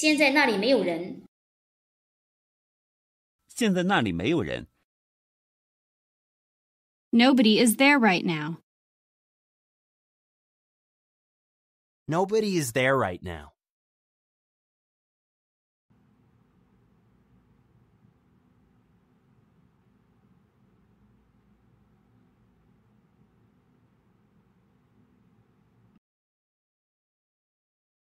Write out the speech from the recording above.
现在那里没有人。现在那里没有人。Nobody is there right now. Nobody is there right now.